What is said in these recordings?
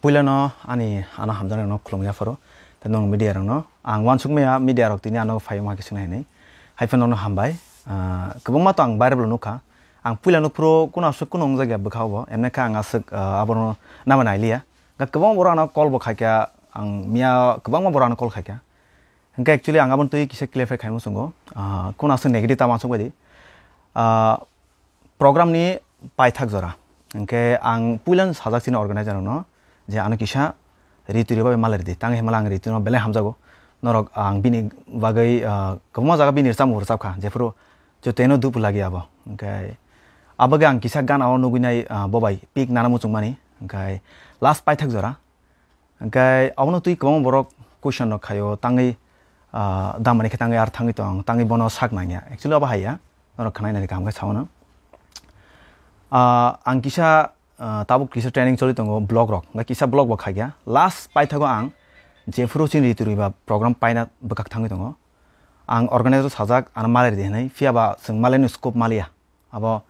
পুইলে ন আনি আনা হামজনে ন খুলমিয়া ফরো তে নং মিডিয়া রং ন আং ওয়ান সুক মেয়া মিডিয়া রক তিনি আনো ফাইম হাকি সুনাই নে হাইফেন নং হামবাই কবং মা তো আং বাইরে বলনু খা আং পুইলে ন পুরো কোন আসুক কোন অং জায়গা বখাও ব এমনে খা আং আসুক আবর নামা নাইলিয়া গা কবং বড় আনো কল বখাইকা আং মিয়া কবং মা বড় আনো কল খাইকা হ্যাঁ একচুয়ালি আঙাবন তুই কিসে ক্লিয়ারফাই খাইম সঙ্গ কোন আসুক নেগেটিভ তাম আসুক বাদি প্রোগ্রাম নিয়ে পাই থাক জরা হ্যাঁ আং পুইলান সাজাক চিনি অর্গানাইজার ন যে আন কিছা ঋতুৰ বাবে মালে দিয়ে তাং হেমালা আং ঋতু ন বেলেগ হামজাগ নৰক আং বিনি বাগৈ কমা জাগা বিনি চাম হৰ চাপখা যেফৰ যতেনো দুপ লাগে আব ওকাই আবগে আং কিছা গান আৱ নুগুনাই ববাই পিক নানা মুচুং মানে ওকাই লাষ্ট পাই থাক জৰা ওকাই আৱনো তুই কম বৰক কুৱেশ্যন নখায় তাঙে দামানি খে তাঙে আৰু থাঙি তং তাঙে বনো চাক নাঙে একচুৱেলি অবাহাই নৰক খানাই নাই কামগৈ চাওঁ ন আং কিছা tabuk kisa training chori tongo blog rock ga kisa blog ba khagya last pai thago ang je furo chin ri turi ba program pai na bakak thang tongo ang organizer sajak an malari de nei fia ba sung malani scope malia abo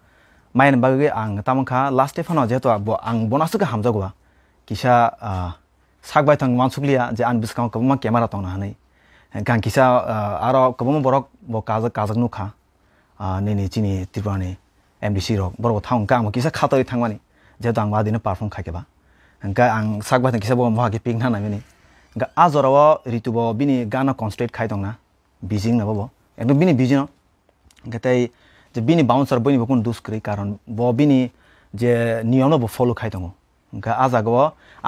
main ba ge ang tamang kha last e phono je to abo ang bonus ga hamjago ba kisa sag bai thang mansuk liya je an bis kaung kama camera tong na nei gang kisa aro kobom borok bo kajak kajak nu kha ne ne chini tirwani mdc rock borok thang ka mo kisa khatoi thangwani जुन बिहान perform खाके औ सकिसक महेपि आज बिनि गाना concentrate खादना विजिङ नबो बो एकदम विजिङ कतै जे बकुन बान्सार कारण दुसकि बिनि जे नि खाइदि आज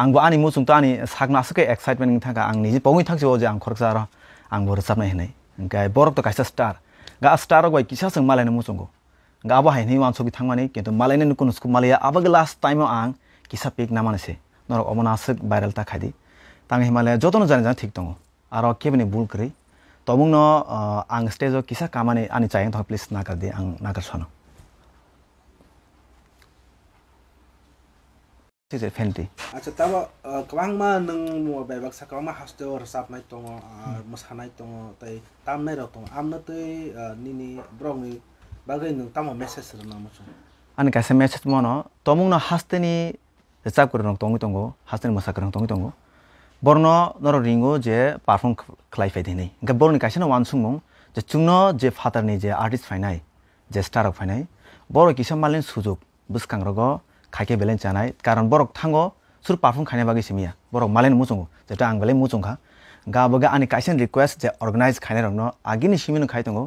अङ्ग आनि मुस त सक्नासै एक्सइाइटमेन्ट आज पाउने थियो खोक आउँ रुझाइ हुने इन्क बफ त स्टार संग मालायना मुसङको गाउँ हैनसँग मैले कि मलाई नुसको मलिया अब लास्ट टाइम आङ किसा पिग नमासर अमना भाइरल तखा त हिमालय जो जानु ठिक दे पनि बुल त मुङ अट्टेज किसा कमि आइ प्लिज नगरदि अब नस फाइबर मैनी bagay nung tamo message ro na mochon ani kaisa message mo no tomung no hasteni রেচাপ করে রং তঙ্গি তঙ্গো হাস্তানি মশা করে রং তঙ্গি তঙ্গো বর্ণ নর রিঙ্গো যে পারফর্ম খাই ফাই দিই ইনকা বর্ণনি কাছে না ওয়ান সুমং যে চুংন যে ফাতারনি যে আর্টিস্ট ফাইনাই যে স্টার ফাইনাই বড় কিছু মালিন সুযোগ বুসকাং রগ খাইকে বেলেন জানাই কারণ বড় থাঙ্গো সুর পারফর্ম খাইনে বাকি সিমিয়া বড় মালিন মুচঙ্গো যেটা আং বেলেন মুচংখা গা বগে আনি কাইসেন রিকোয়েস্ট যে অর্গানাইজ খাইনে রং আগিনি সিমিনো খাই তঙ্গো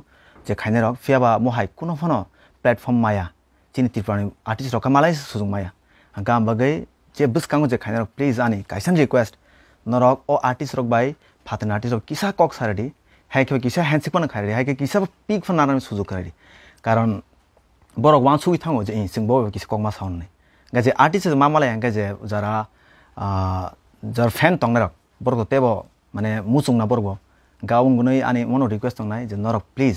je khaine rok fiaba mo hai kuno phono platform maya chini tirpani artist roka malai sujung maya anga bagai je bus kango je khaine rok please ani kaisan request norok o artist rok bai phatna artist rok kisa kok saradi hai ke kisa handsik pan khari hai ke kisa peak phon naram sujung khari কারণ বড় one সুই থাঙ্গো যে in সিংবো কিছু কংমা সাউন নেই গাজে artist মামালে হ্যাঁ যে যারা যার fan তংনার বর্গ তেব মানে মুচুং না বর্গ গাউন গুনই আনি মনো রিকোয়েস্ট তংনাই যে নরক প্লিজ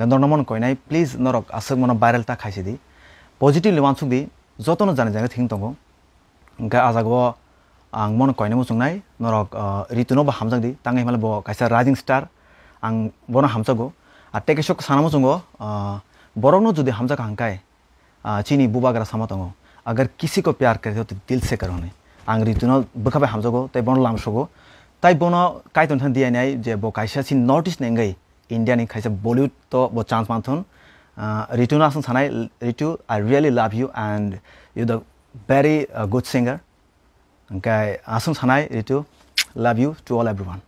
গেন্দ্ৰনমন কয় নাই প্লিজ নৰক আছক মনত ভাইৰেল তাক খাইছে দি পজিটিভ লিমানচুক দি যতন জানে জানে থিং তং আজাগব আং মন কয় নাই মোচং নাই নৰক ঋতুনো বা হামজাং দি তাঙে হিমালে ব কাইছা ৰাইজিং ষ্টাৰ আং বনো হামচাগো আৰু টেকেশক চানা মচংগ বৰকনো যদি হামজাক হাংকাই চিনি বুবাগ্ৰা চামা তং আগৰ কিছিক প্যাৰ কৰে দিলছে কৰ হ'নে আং ঋতুন বোকাবে হামজগো তাই বনো লামচগো তাই বনো কাইটন দিয়াই নাই যে ব কাইছা চিন নৰ্থ ইষ্ট নেংগাই इन्डियानि खाइसे बलिउड त म चान्स मात्रुन रितु नस Ritu I really love you and you the very good singer गाई आसन सान रिटु लभ you to all every one